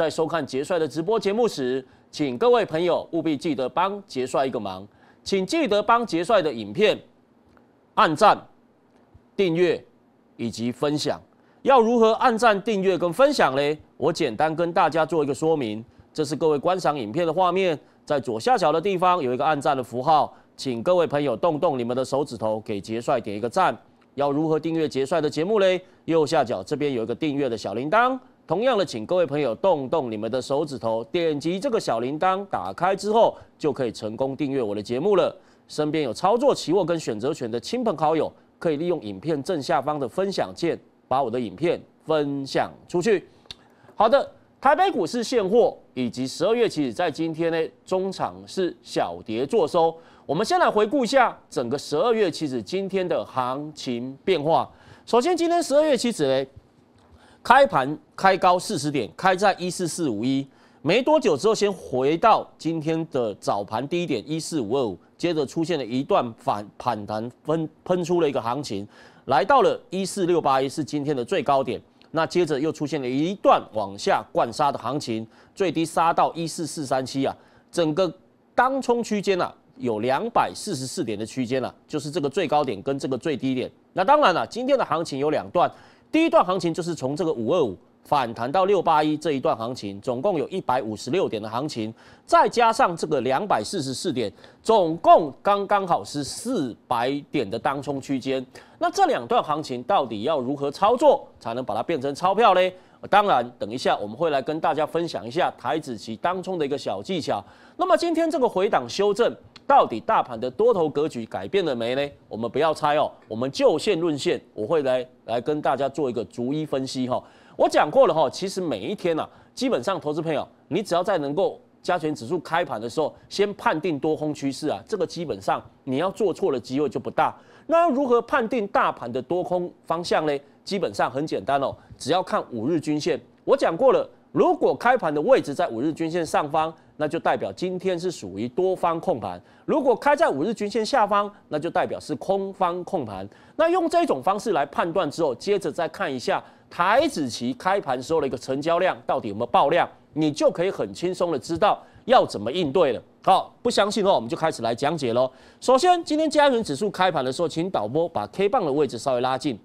在收看杰帅的直播节目时，请各位朋友务必记得帮杰帅一个忙，请记得帮杰帅的影片按赞、订阅以及分享。要如何按赞、订阅跟分享呢？我简单跟大家做一个说明。这是各位观赏影片的画面，在左下角的地方有一个按赞的符号，请各位朋友动动你们的手指头，给杰帅点一个赞。要如何订阅杰帅的节目呢？右下角这边有一个订阅的小铃铛。同样的，请各位朋友动动你们的手指头，点击这个小铃铛，打开之后就可以成功订阅我的节目了。身边有操作期货跟选择权的亲朋好友，可以利用影片正下方的分享键，把我的影片分享出去。好的，台北股市现货以及十二月期指在今天呢，中场是小跌做收。我们先来回顾一下整个十二月期指今天的行情变化。首先，今天十二月期指呢。开盘开高四十点，开在一四四五一，没多久之后，先回到今天的早盘低点一四五二五，接着出现了一段反反弹，分喷出了一个行情，来到了一四六八一，是今天的最高点。那接着又出现了一段往下灌杀的行情，最低杀到一四四三七啊，整个当冲区间啊。有两百四十四点的区间了，就是这个最高点跟这个最低点。那当然了，今天的行情有两段。第一段行情就是从这个五二五反弹到六八一这一段行情，总共有一百五十六点的行情，再加上这个两百四十四点，总共刚刚好是四百点的当冲区间。那这两段行情到底要如何操作才能把它变成钞票呢？当然，等一下我们会来跟大家分享一下台子期当冲的一个小技巧。那么今天这个回档修正。到底大盘的多头格局改变了没呢？我们不要猜哦，我们就线论线，我会来来跟大家做一个逐一分析哈。我讲过了哈，其实每一天啊，基本上投资朋友，你只要在能够加权指数开盘的时候，先判定多空趋势啊，这个基本上你要做错的机会就不大。那如何判定大盘的多空方向呢？基本上很简单哦，只要看五日均线。我讲过了，如果开盘的位置在五日均线上方。那就代表今天是属于多方控盘。如果开在五日均线下方，那就代表是空方控盘。那用这种方式来判断之后，接着再看一下台子期开盘时候的一个成交量到底有没有爆量，你就可以很轻松的知道要怎么应对了。好，不相信的话，我们就开始来讲解喽。首先，今天加权指数开盘的时候，请导播把 K 棒的位置稍微拉近，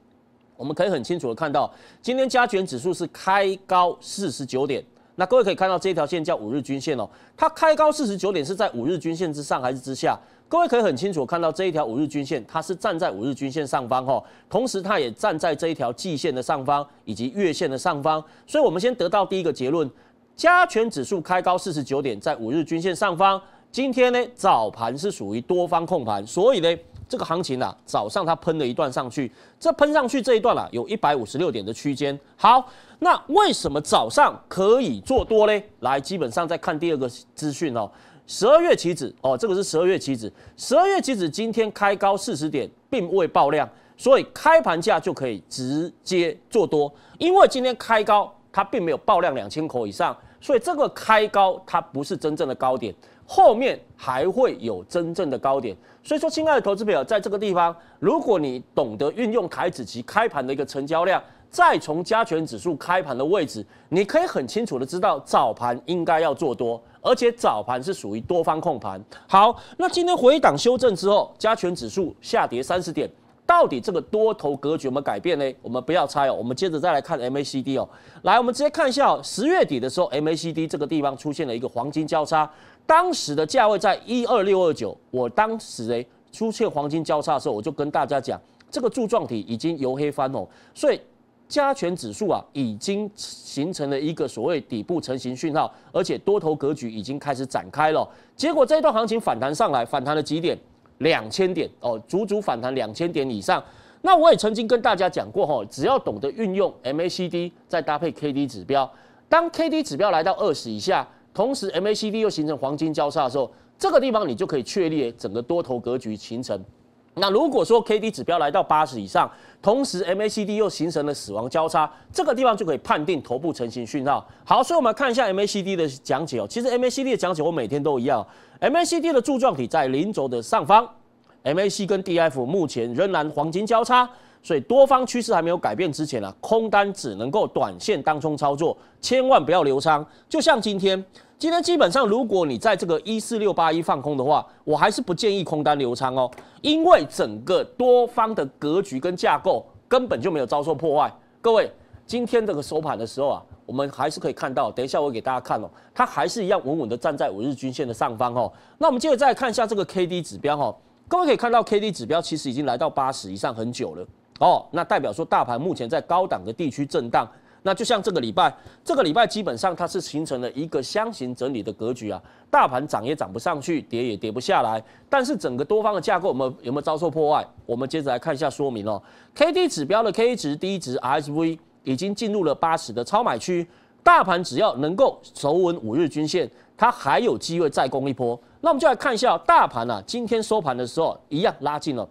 我们可以很清楚的看到，今天加权指数是开高四十九点。那各位可以看到这一条线叫五日均线哦，它开高四十九点是在五日均线之上还是之下？各位可以很清楚看到这一条五日均线，它是站在五日均线上方哈，同时它也站在这一条季线的上方以及月线的上方，所以我们先得到第一个结论：加权指数开高四十九点在五日均线上方。今天呢早盘是属于多方控盘，所以呢这个行情啊早上它喷了一段上去，这喷上去这一段啊有一百五十六点的区间，好。那为什么早上可以做多呢？来，基本上再看第二个资讯哦。十二月期指哦，这个是十二月期指。十二月期指今天开高四十点，并未爆量，所以开盘价就可以直接做多。因为今天开高，它并没有爆量两千口以上，所以这个开高它不是真正的高点，后面还会有真正的高点。所以说，亲爱的投资朋友，在这个地方，如果你懂得运用台子及开盘的一个成交量。再从加权指数开盘的位置，你可以很清楚的知道早盘应该要做多，而且早盘是属于多方控盘。好，那今天回档修正之后，加权指数下跌三十点，到底这个多头格局有没有改变呢？我们不要猜哦，我们接着再来看 MACD 哦。来，我们直接看一下哦，十月底的时候，MACD 这个地方出现了一个黄金交叉，当时的价位在一二六二九，我当时诶出现黄金交叉的时候，我就跟大家讲，这个柱状体已经由黑翻红，所以。加权指数啊，已经形成了一个所谓底部成型讯号，而且多头格局已经开始展开了。结果这一段行情反弹上来，反弹了几点，两千点哦，足足反弹两千点以上。那我也曾经跟大家讲过哈，只要懂得运用 MACD，再搭配 KD 指标，当 KD 指标来到二十以下，同时 MACD 又形成黄金交叉的时候，这个地方你就可以确立整个多头格局形成。那如果说 K D 指标来到八十以上，同时 M A C D 又形成了死亡交叉，这个地方就可以判定头部成型讯号。好，所以我们看一下 M A C D 的讲解哦。其实 M A C D 的讲解我每天都一样。M A C D 的柱状体在零轴的上方，M A C 跟 D F 目前仍然黄金交叉，所以多方趋势还没有改变之前啊，空单只能够短线当中操作，千万不要留仓。就像今天。今天基本上，如果你在这个一四六八一放空的话，我还是不建议空单流仓哦，因为整个多方的格局跟架构根本就没有遭受破坏。各位，今天这个收盘的时候啊，我们还是可以看到，等一下我给大家看哦，它还是一样稳稳的站在五日均线的上方哦。那我们接着再看一下这个 K D 指标哈，各位可以看到 K D 指标其实已经来到八十以上很久了哦，那代表说大盘目前在高档的地区震荡。那就像这个礼拜，这个礼拜基本上它是形成了一个箱型整理的格局啊，大盘涨也涨不上去，跌也跌不下来。但是整个多方的架构，我们有没有遭受破坏？我们接着来看一下说明哦。K D 指标的 K 值、低值、R S V 已经进入了八十的超买区。大盘只要能够守稳五日均线，它还有机会再攻一波。那我们就来看一下大盘啊，今天收盘的时候一样拉近了，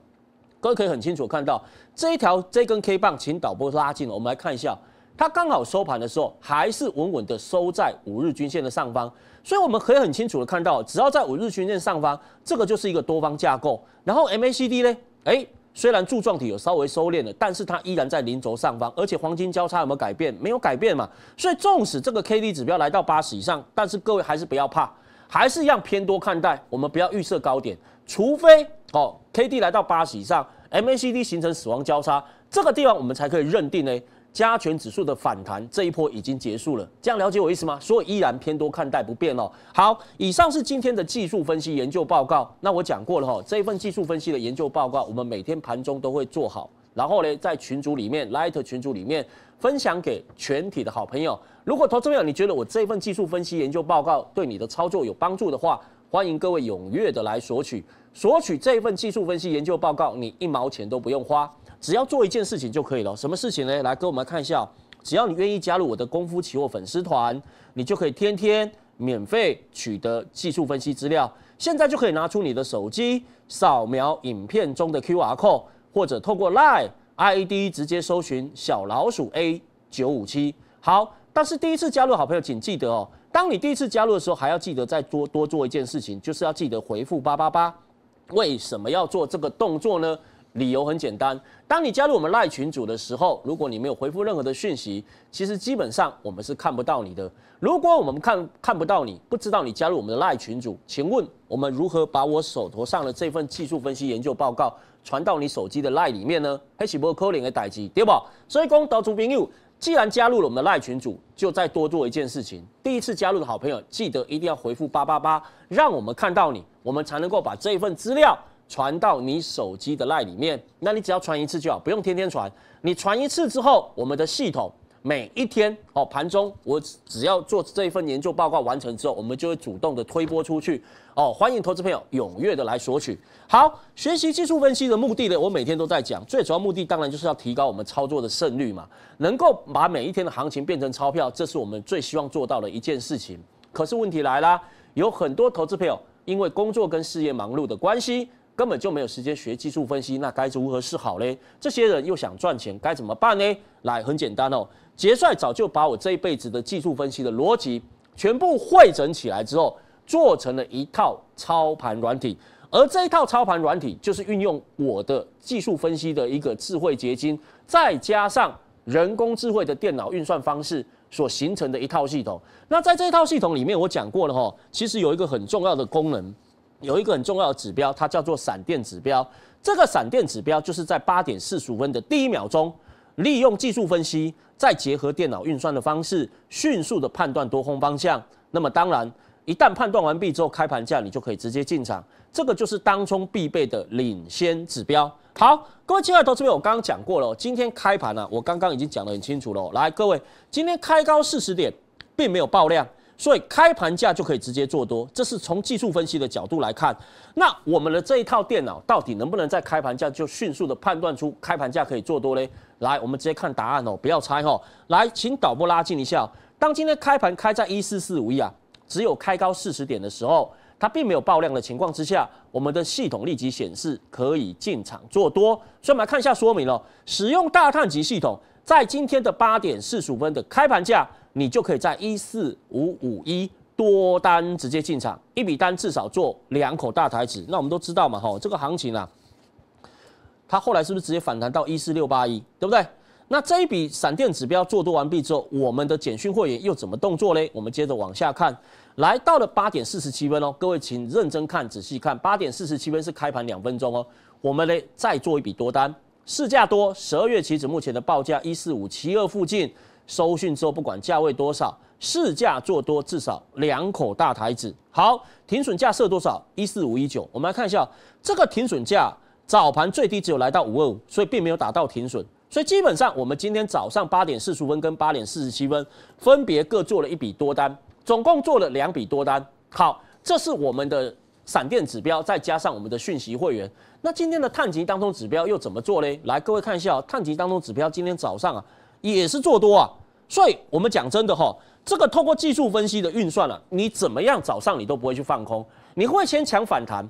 各位可以很清楚看到这一条这根 K 棒，请导播拉近，我们来看一下。它刚好收盘的时候，还是稳稳的收在五日均线的上方，所以我们可以很清楚的看到，只要在五日均线上方，这个就是一个多方架构。然后 MACD 呢，哎，虽然柱状体有稍微收敛了，但是它依然在零轴上方，而且黄金交叉有没有改变？没有改变嘛。所以纵使这个 KD 指标来到八十以上，但是各位还是不要怕，还是样偏多看待，我们不要预设高点，除非哦 KD 来到八十以上，MACD 形成死亡交叉，这个地方我们才可以认定呢。加权指数的反弹这一波已经结束了，这样了解我意思吗？所以依然偏多看待不变哦。好，以上是今天的技术分析研究报告。那我讲过了哈，这一份技术分析的研究报告，我们每天盘中都会做好，然后呢，在群组里面 Light 群组里面分享给全体的好朋友。如果投资朋友你觉得我这份技术分析研究报告对你的操作有帮助的话，欢迎各位踊跃的来索取，索取这份技术分析研究报告，你一毛钱都不用花。只要做一件事情就可以了，什么事情呢？来，跟我们看一下，只要你愿意加入我的功夫期货粉丝团，你就可以天天免费取得技术分析资料。现在就可以拿出你的手机，扫描影片中的 Q R code，或者透过 Line ID 直接搜寻小老鼠 A 九五七。好，但是第一次加入好朋友，请记得哦，当你第一次加入的时候，还要记得再多多做一件事情，就是要记得回复八八八。为什么要做这个动作呢？理由很简单，当你加入我们赖群组的时候，如果你没有回复任何的讯息，其实基本上我们是看不到你的。如果我们看看不到你，不知道你加入我们的赖群组，请问我们如何把我手头上的这份技术分析研究报告传到你手机的赖里面呢？黑起波科林的代机对不？所以，公岛主朋友，既然加入了我们的赖群组，就再多做一件事情。第一次加入的好朋友，记得一定要回复八八八，让我们看到你，我们才能够把这一份资料。传到你手机的赖里面，那你只要传一次就好，不用天天传。你传一次之后，我们的系统每一天哦盘中，我只要做这一份研究报告完成之后，我们就会主动的推播出去哦，欢迎投资朋友踊跃的来索取。好，学习技术分析的目的呢，我每天都在讲，最主要目的当然就是要提高我们操作的胜率嘛，能够把每一天的行情变成钞票，这是我们最希望做到的一件事情。可是问题来啦，有很多投资朋友因为工作跟事业忙碌的关系。根本就没有时间学技术分析，那该如何是好嘞？这些人又想赚钱，该怎么办呢？来，很简单哦，杰帅早就把我这一辈子的技术分析的逻辑全部汇整起来之后，做成了一套操盘软体，而这一套操盘软体就是运用我的技术分析的一个智慧结晶，再加上人工智慧的电脑运算方式所形成的一套系统。那在这一套系统里面，我讲过了哈，其实有一个很重要的功能。有一个很重要的指标，它叫做闪电指标。这个闪电指标就是在八点四十五分的第一秒钟，利用技术分析，再结合电脑运算的方式，迅速的判断多空方向。那么当然，一旦判断完毕之后，开盘价你就可以直接进场。这个就是当中必备的领先指标。好，各位亲爱的投资朋友，我刚刚讲过了，今天开盘呢，我刚刚已经讲得很清楚了。来，各位，今天开高四十点，并没有爆量。所以开盘价就可以直接做多，这是从技术分析的角度来看。那我们的这一套电脑到底能不能在开盘价就迅速的判断出开盘价可以做多嘞？来，我们直接看答案哦，不要猜哈。来，请导播拉近一下，当今天开盘开在一四四五一啊，只有开高四十点的时候，它并没有爆量的情况之下，我们的系统立即显示可以进场做多。所以我们来看一下说明了，使用大碳级系统。在今天的八点四十五分的开盘价，你就可以在一四五五一多单直接进场，一笔单至少做两口大台子。那我们都知道嘛，哈，这个行情啊，它后来是不是直接反弹到一四六八一，对不对？那这一笔闪电指标做多完毕之后，我们的简讯会员又怎么动作嘞？我们接着往下看，来到了八点四十七分哦，各位请认真看、仔细看，八点四十七分是开盘两分钟哦，我们嘞再做一笔多单。市价多，十二月期指目前的报价一四五七二附近，收讯之后不管价位多少，市价做多至少两口大台子。好，停损价设多少？一四五一九。我们来看一下，这个停损价早盘最低只有来到五二五，所以并没有打到停损。所以基本上我们今天早上八点四十分跟八点四十七分分别各做了一笔多单，总共做了两笔多单。好，这是我们的。闪电指标再加上我们的讯息会员，那今天的碳级当中指标又怎么做嘞？来，各位看一下哦，碳级当中指标今天早上啊也是做多啊，所以我们讲真的哈，这个通过技术分析的运算了，你怎么样早上你都不会去放空，你会先抢反弹，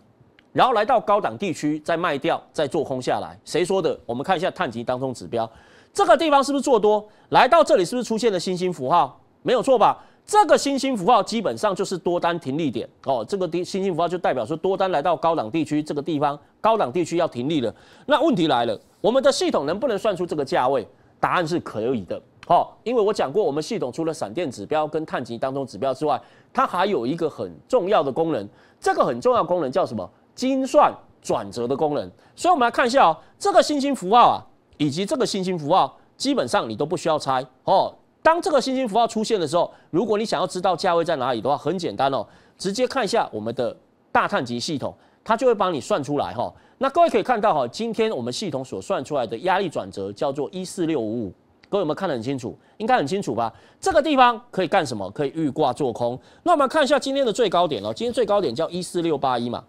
然后来到高档地区再卖掉，再做空下来。谁说的？我们看一下碳级当中指标，这个地方是不是做多？来到这里是不是出现了星星符号？没有错吧？这个星星符号基本上就是多单停利点哦。这个地星星符号就代表说多单来到高档地区这个地方，高档地区要停利了。那问题来了，我们的系统能不能算出这个价位？答案是可以的哦，因为我讲过，我们系统除了闪电指标跟碳级当中指标之外，它还有一个很重要的功能。这个很重要功能叫什么？精算转折的功能。所以我们来看一下哦，这个星星符号啊，以及这个星星符号，基本上你都不需要猜哦。当这个星星符号出现的时候，如果你想要知道价位在哪里的话，很简单哦，直接看一下我们的大碳级系统，它就会帮你算出来哈。那各位可以看到哈，今天我们系统所算出来的压力转折叫做一四六五五，各位有没有看得很清楚？应该很清楚吧？这个地方可以干什么？可以预挂做空。那我们看一下今天的最高点哦，今天最高点叫一四六八一嘛，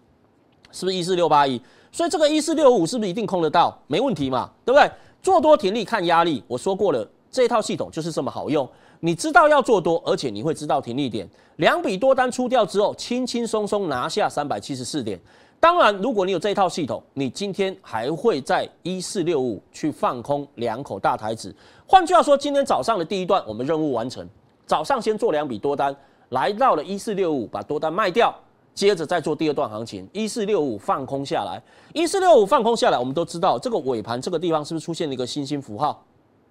是不是一四六八一？所以这个一四六五五是不是一定空得到？没问题嘛，对不对？做多停利看压力，我说过了。这套系统就是这么好用，你知道要做多，而且你会知道停利点，两笔多单出掉之后，轻轻松松拿下三百七十四点。当然，如果你有这套系统，你今天还会在一四六五去放空两口大台子。换句话说，今天早上的第一段我们任务完成，早上先做两笔多单，来到了一四六五把多单卖掉，接着再做第二段行情，一四六五放空下来。一四六五放空下来，我们都知道这个尾盘这个地方是不是出现了一个星星符号？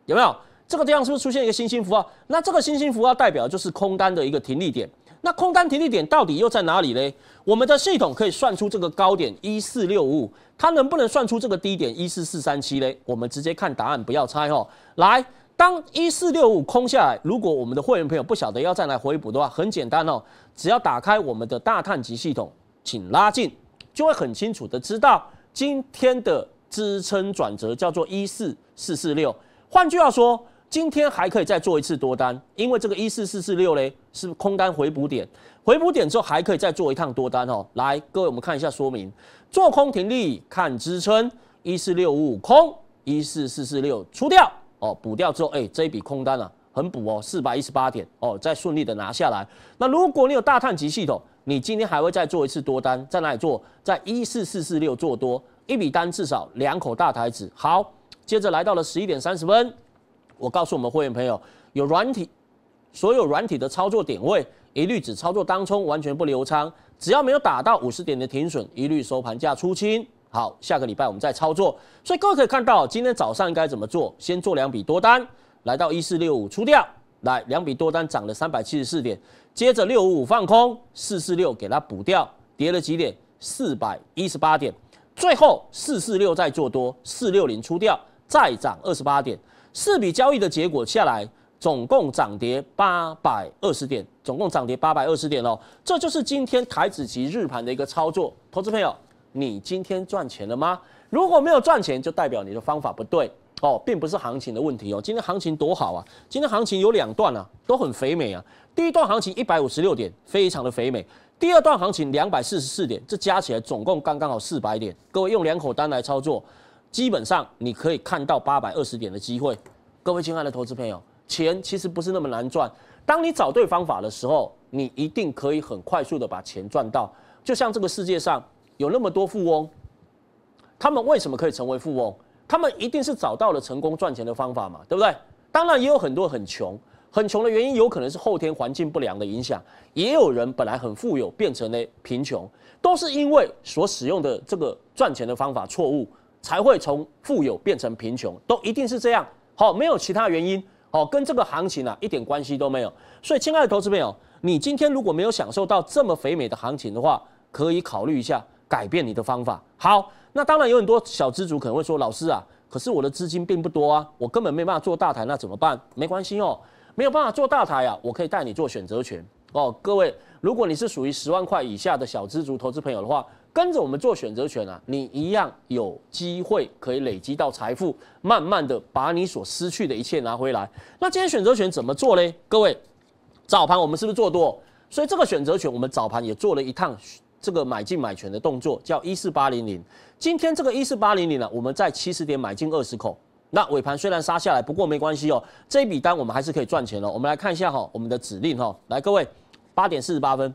有没有？这个地方是不是出现一个星星符号？那这个星星符号代表就是空单的一个停利点。那空单停利点到底又在哪里呢？我们的系统可以算出这个高点一四六五，它能不能算出这个低点一四四三七呢？我们直接看答案，不要猜哦。来，当一四六五空下来，如果我们的会员朋友不晓得要再来回补的话，很简单哦，只要打开我们的大探级系统，请拉近，就会很清楚的知道今天的支撑转折叫做一四四四六。换句话说。今天还可以再做一次多单，因为这个一四四四六嘞是空单回补点，回补点之后还可以再做一趟多单哦。来，各位我们看一下说明，做空停利看支撑一四六五空一四四四六出掉哦，补掉之后，哎这一笔空单啊很补哦，四百一十八点哦，再顺利的拿下来。那如果你有大探级系统，你今天还会再做一次多单，在哪里做？在一四四四六做多，一笔单至少两口大台子。好，接着来到了十一点三十分。我告诉我们会员朋友，有软体，所有软体的操作点位一律只操作当冲，完全不留仓。只要没有打到五十点的停损，一律收盘价出清。好，下个礼拜我们再操作。所以各位可以看到，今天早上应该怎么做？先做两笔多单，来到一四六五出掉，来两笔多单涨了三百七十四点，接着六五五放空，四四六给它补掉，跌了几点？四百一十八点。最后四四六再做多，四六零出掉，再涨二十八点。四笔交易的结果下来，总共涨跌八百二十点，总共涨跌八百二十点哦。这就是今天台子及日盘的一个操作，投资朋友，你今天赚钱了吗？如果没有赚钱，就代表你的方法不对哦，并不是行情的问题哦。今天行情多好啊！今天行情有两段啊，都很肥美啊。第一段行情一百五十六点，非常的肥美；第二段行情两百四十四点，这加起来总共刚刚好四百点。各位用两口单来操作。基本上你可以看到八百二十点的机会，各位亲爱的投资朋友，钱其实不是那么难赚。当你找对方法的时候，你一定可以很快速的把钱赚到。就像这个世界上有那么多富翁，他们为什么可以成为富翁？他们一定是找到了成功赚钱的方法嘛，对不对？当然也有很多很穷，很穷的原因有可能是后天环境不良的影响，也有人本来很富有变成了贫穷，都是因为所使用的这个赚钱的方法错误。才会从富有变成贫穷，都一定是这样，好，没有其他原因，好，跟这个行情啊一点关系都没有。所以，亲爱的投资朋友，你今天如果没有享受到这么肥美的行情的话，可以考虑一下改变你的方法。好，那当然有很多小资主可能会说，老师啊，可是我的资金并不多啊，我根本没办法做大台，那怎么办？没关系哦，没有办法做大台呀，我可以带你做选择权哦。各位，如果你是属于十万块以下的小资族投资朋友的话。跟着我们做选择权啊，你一样有机会可以累积到财富，慢慢的把你所失去的一切拿回来。那今天选择权怎么做嘞？各位，早盘我们是不是做多？所以这个选择权，我们早盘也做了一趟这个买进买权的动作，叫一四八零零。今天这个一四八零零呢，我们在七十点买进二十口。那尾盘虽然杀下来，不过没关系哦，这笔单我们还是可以赚钱了。我们来看一下哈，我们的指令哈，来各位，八点四十八分。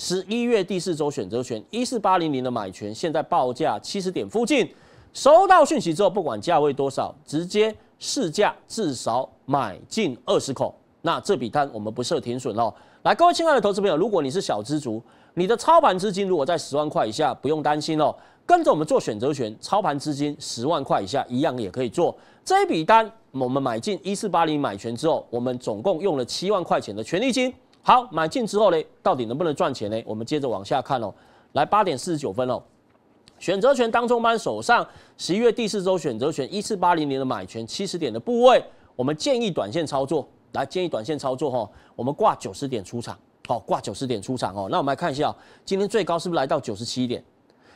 十一月第四周选择权一四八零零的买权，现在报价七十点附近。收到讯息之后，不管价位多少，直接市价至少买进二十口。那这笔单我们不设停损哦。来，各位亲爱的投资朋友，如果你是小资族，你的操盘资金如果在十万块以下，不用担心哦，跟着我们做选择权，操盘资金十万块以下一样也可以做。这笔单我们买进一四八零买权之后，我们总共用了七万块钱的权利金。好，买进之后呢，到底能不能赚钱呢？我们接着往下看哦。来，八点四十九分哦，选择权当中班手上十一月第四周选择权一四八零年的买权七十点的部位，我们建议短线操作。来，建议短线操作哈，我们挂九十点出场。好，挂九十点出场哦。那我们来看一下，今天最高是不是来到九十七点？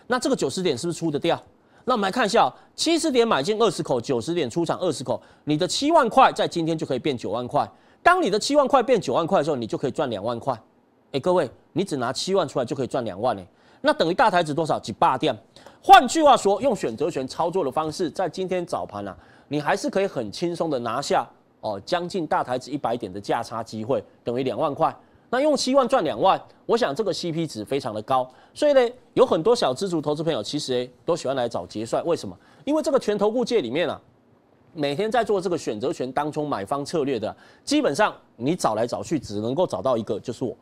那这个九十点是不是出得掉？那我们来看一下，七十点买进二十口，九十点出场二十口，你的七万块在今天就可以变九万块。当你的七万块变九万块的时候，你就可以赚两万块。哎，各位，你只拿七万出来就可以赚两万呢，那等于大台子多少几八点？换句话说，用选择权操作的方式，在今天早盘啊，你还是可以很轻松的拿下哦，将近大台子一百点的价差机会，等于两万块。那用七万赚两万，我想这个 CP 值非常的高。所以呢，有很多小资族投资朋友其实都喜欢来找结算，为什么？因为这个全投顾界里面啊。每天在做这个选择权当中买方策略的，基本上你找来找去只能够找到一个，就是我，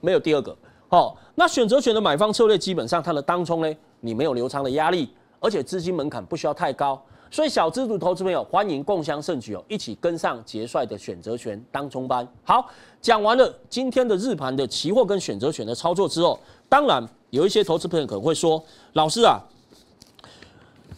没有第二个。好，那选择权的买方策略，基本上它的当中呢，你没有留仓的压力，而且资金门槛不需要太高。所以小资主投资朋友欢迎共享盛举哦，一起跟上杰帅的选择权当中班。好，讲完了今天的日盘的期货跟选择权的操作之后，当然有一些投资朋友可能会说，老师啊，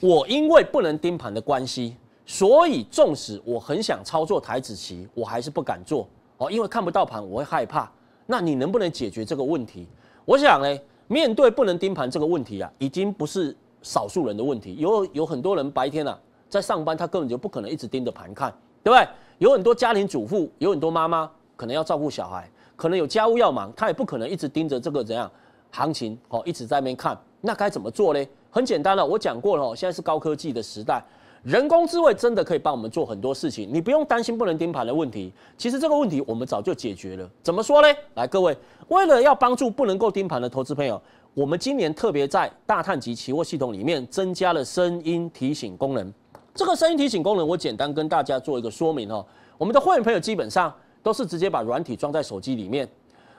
我因为不能盯盘的关系。所以，纵使我很想操作台子棋，我还是不敢做哦，因为看不到盘，我会害怕。那你能不能解决这个问题？我想呢，面对不能盯盘这个问题啊，已经不是少数人的问题，有有很多人白天啊在上班，他根本就不可能一直盯着盘看，对不对？有很多家庭主妇，有很多妈妈，可能要照顾小孩，可能有家务要忙，他也不可能一直盯着这个怎样行情哦，一直在那边看。那该怎么做呢？很简单了，我讲过了，哦，现在是高科技的时代。人工智慧真的可以帮我们做很多事情，你不用担心不能盯盘的问题。其实这个问题我们早就解决了。怎么说呢？来，各位，为了要帮助不能够盯盘的投资朋友，我们今年特别在大碳级期货系统里面增加了声音提醒功能。这个声音提醒功能，我简单跟大家做一个说明哦。我们的会员朋友基本上都是直接把软体装在手机里面。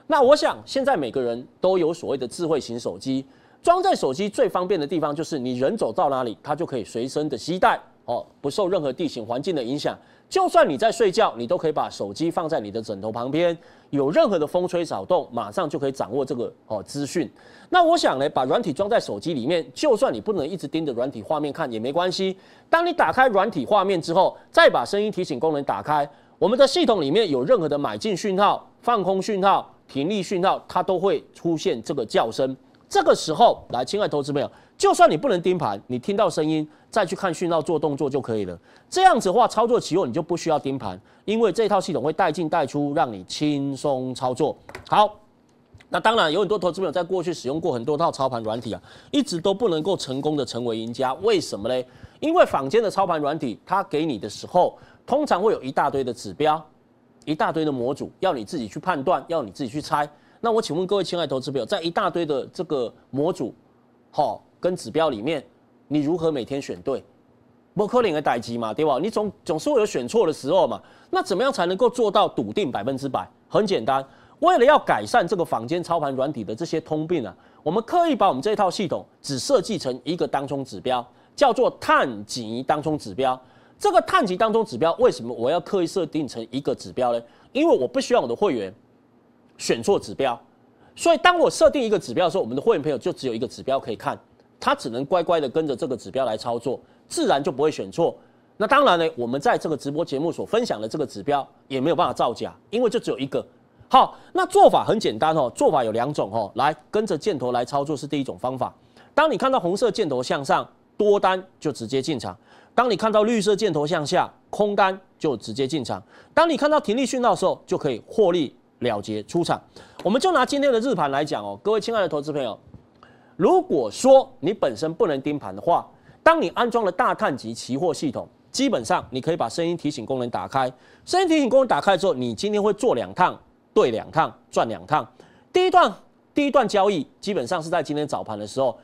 那我想现在每个人都有所谓的智慧型手机，装在手机最方便的地方就是你人走到哪里，它就可以随身的携带。哦，不受任何地形环境的影响，就算你在睡觉，你都可以把手机放在你的枕头旁边。有任何的风吹草动，马上就可以掌握这个哦资讯。那我想呢，把软体装在手机里面，就算你不能一直盯着软体画面看也没关系。当你打开软体画面之后，再把声音提醒功能打开，我们的系统里面有任何的买进讯号、放空讯号、停利讯号，它都会出现这个叫声。这个时候，来，亲爱投资朋友，就算你不能盯盘，你听到声音再去看讯号做动作就可以了。这样子的话，操作起落你就不需要盯盘，因为这套系统会带进带出，让你轻松操作。好，那当然有很多投资朋友在过去使用过很多套操盘软体啊，一直都不能够成功的成为赢家，为什么嘞？因为坊间的操盘软体，它给你的时候，通常会有一大堆的指标，一大堆的模组，要你自己去判断，要你自己去猜。那我请问各位亲爱的投资朋友，在一大堆的这个模组，好跟指标里面，你如何每天选对？不可能的代级嘛，对吧？你总总是会有选错的时候嘛。那怎么样才能够做到笃定百分之百？很简单，为了要改善这个坊间操盘软体的这些通病啊，我们刻意把我们这套系统只设计成一个当冲指标，叫做碳级当冲指标。这个碳级当冲指标为什么我要刻意设定成一个指标呢？因为我不需要我的会员。选错指标，所以当我设定一个指标的时候，我们的会员朋友就只有一个指标可以看，他只能乖乖的跟着这个指标来操作，自然就不会选错。那当然呢，我们在这个直播节目所分享的这个指标也没有办法造假，因为就只有一个。好，那做法很简单哦，做法有两种哦，来跟着箭头来操作是第一种方法。当你看到红色箭头向上，多单就直接进场；当你看到绿色箭头向下，空单就直接进场；当你看到停利讯号的时候，就可以获利。了结出场，我们就拿今天的日盘来讲哦，各位亲爱的投资朋友，如果说你本身不能盯盘的话，当你安装了大碳级期货系统，基本上你可以把声音提醒功能打开。声音提醒功能打开之后，你今天会做两趟，对两趟赚两趟。第一段第一段交易基本上是在今天早盘的时候，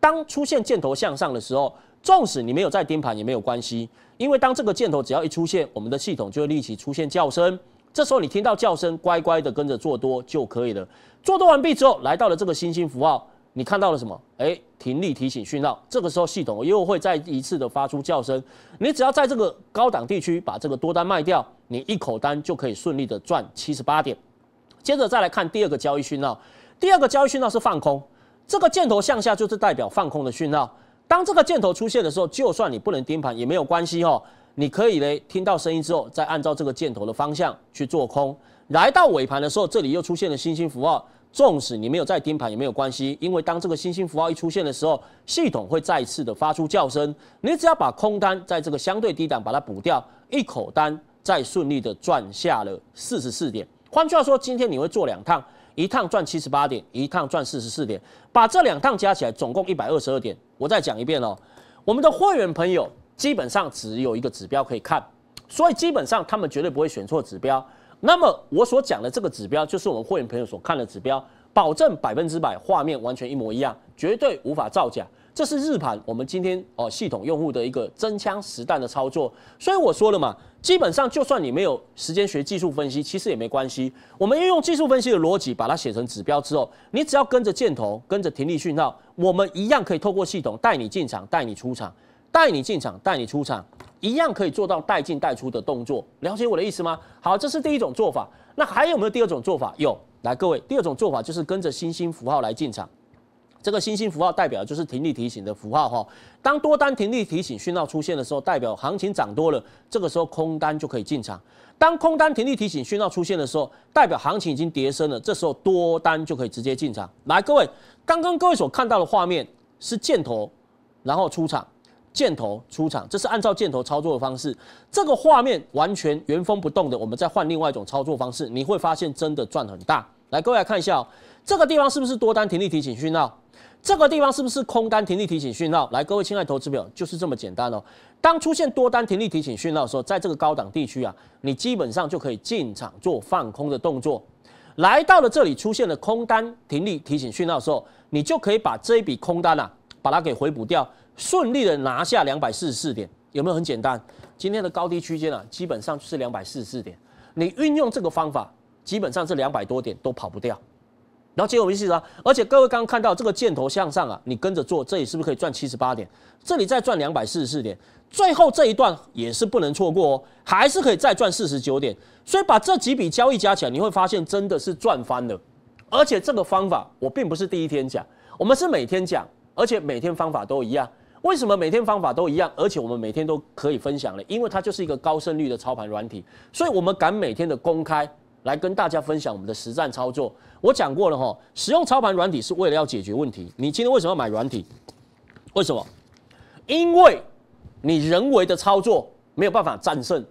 当出现箭头向上的时候，纵使你没有在盯盘也没有关系，因为当这个箭头只要一出现，我们的系统就会立即出现叫声。这时候你听到叫声，乖乖的跟着做多就可以了。做多完毕之后，来到了这个星星符号，你看到了什么？哎，停力提醒讯号。这个时候系统又会再一次的发出叫声。你只要在这个高档地区把这个多单卖掉，你一口单就可以顺利的赚七十八点。接着再来看第二个交易讯号，第二个交易讯号是放空，这个箭头向下就是代表放空的讯号。当这个箭头出现的时候，就算你不能盯盘也没有关系哦。你可以呢听到声音之后，再按照这个箭头的方向去做空。来到尾盘的时候，这里又出现了星星符号，纵使你没有再盯盘也没有关系，因为当这个星星符号一出现的时候，系统会再次的发出叫声。你只要把空单在这个相对低档把它补掉，一口单再顺利的赚下了四十四点。换句话说，今天你会做两趟，一趟赚七十八点，一趟赚四十四点，把这两趟加起来总共一百二十二点。我再讲一遍哦，我们的会员朋友。基本上只有一个指标可以看，所以基本上他们绝对不会选错指标。那么我所讲的这个指标，就是我们会员朋友所看的指标，保证百分之百画面完全一模一样，绝对无法造假。这是日盘，我们今天哦系统用户的一个真枪实弹的操作。所以我说了嘛，基本上就算你没有时间学技术分析，其实也没关系。我们运用技术分析的逻辑，把它写成指标之后，你只要跟着箭头，跟着停利讯号，我们一样可以透过系统带你进场，带你出场。带你进场，带你出场，一样可以做到带进带出的动作，了解我的意思吗？好，这是第一种做法。那还有没有第二种做法？有，来各位，第二种做法就是跟着星星符号来进场。这个星星符号代表就是停利提醒的符号哈。当多单停利提醒讯号出现的时候，代表行情涨多了，这个时候空单就可以进场。当空单停利提醒讯号出现的时候，代表行情已经跌升了，这时候多单就可以直接进场。来各位，刚刚各位所看到的画面是箭头，然后出场。箭头出场，这是按照箭头操作的方式。这个画面完全原封不动的，我们再换另外一种操作方式，你会发现真的赚很大。来，各位来看一下哦，这个地方是不是多单停利提醒讯号？这个地方是不是空单停利提醒讯号？来，各位亲爱的投资朋友，就是这么简单哦。当出现多单停利提醒讯号的时候，在这个高档地区啊，你基本上就可以进场做放空的动作。来到了这里出现了空单停利提醒讯号的时候，你就可以把这一笔空单啊，把它给回补掉。顺利的拿下两百四十四点，有没有很简单？今天的高低区间啊，基本上是两百四十四点。你运用这个方法，基本上是两百多点都跑不掉。然后结果没事啊，而且各位刚刚看到这个箭头向上啊，你跟着做，这里是不是可以赚七十八点？这里再赚两百四十四点，最后这一段也是不能错过哦，还是可以再赚四十九点。所以把这几笔交易加起来，你会发现真的是赚翻了。而且这个方法我并不是第一天讲，我们是每天讲，而且每天方法都一样。为什么每天方法都一样，而且我们每天都可以分享呢？因为它就是一个高胜率的操盘软体，所以我们敢每天的公开来跟大家分享我们的实战操作。我讲过了哈，使用操盘软体是为了要解决问题。你今天为什么要买软体？为什么？因为，你人为的操作没有办法战胜，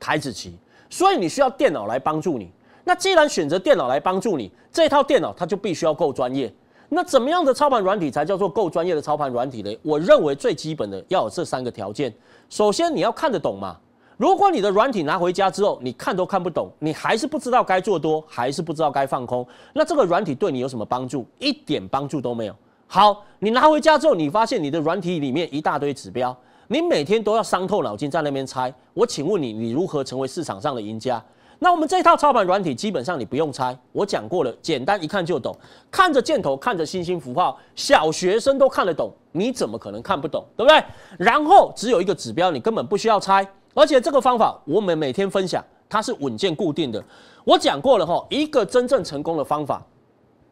台子棋，所以你需要电脑来帮助你。那既然选择电脑来帮助你，这套电脑它就必须要够专业。那怎么样的操盘软体才叫做够专业的操盘软体呢？我认为最基本的要有这三个条件：首先你要看得懂嘛。如果你的软体拿回家之后，你看都看不懂，你还是不知道该做多，还是不知道该放空，那这个软体对你有什么帮助？一点帮助都没有。好，你拿回家之后，你发现你的软体里面一大堆指标，你每天都要伤透脑筋在那边猜。我请问你，你如何成为市场上的赢家？那我们这套操盘软体基本上你不用猜，我讲过了，简单一看就懂，看着箭头，看着星星符号，小学生都看得懂，你怎么可能看不懂，对不对？然后只有一个指标，你根本不需要猜，而且这个方法我们每天分享，它是稳健固定的。我讲过了哈，一个真正成功的方法，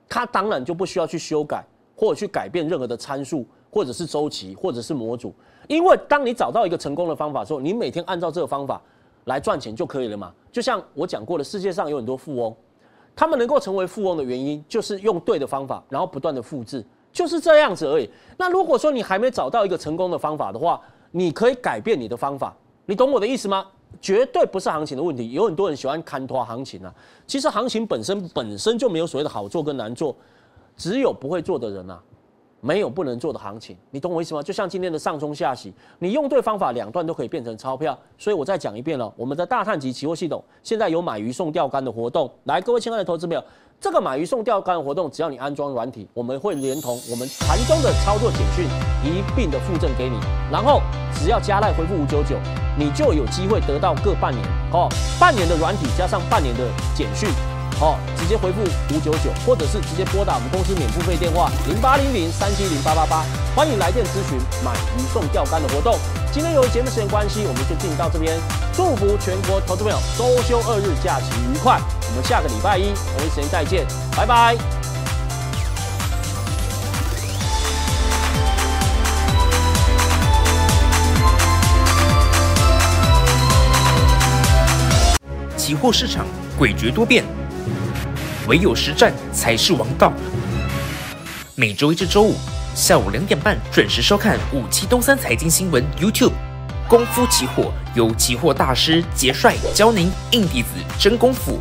它当然就不需要去修改或者去改变任何的参数或者是周期或者是模组，因为当你找到一个成功的方法之后，你每天按照这个方法。来赚钱就可以了嘛，就像我讲过的，世界上有很多富翁，他们能够成为富翁的原因就是用对的方法，然后不断的复制，就是这样子而已。那如果说你还没找到一个成功的方法的话，你可以改变你的方法，你懂我的意思吗？绝对不是行情的问题，有很多人喜欢看拖行情啊。其实行情本身本身就没有所谓的好做跟难做，只有不会做的人啊。没有不能做的行情，你懂我意思吗？就像今天的上冲下洗，你用对方法，两段都可以变成钞票。所以我再讲一遍了，我们的大碳级期货系统现在有买鱼送钓竿的活动。来，各位亲爱的投资者，这个买鱼送钓竿的活动，只要你安装软体，我们会连同我们盘中的操作简讯一并的附赠给你。然后只要加赖回复五九九，你就有机会得到各半年哦，半年的软体加上半年的简讯。哦，直接回复五九九，或者是直接拨打我们公司免付费电话零八零零三七零八八八，欢迎来电咨询买鱼送钓竿的活动。今天由于节目时间关系，我们就进行到这边。祝福全国投资朋友周休二日假期愉快，我们下个礼拜一同一时间再见，拜拜。期货市场诡谲多变。唯有实战才是王道。每周一至周五下午两点半准时收看五七东三财经新闻。YouTube，功夫期货由期货大师杰帅教您硬底子真功夫。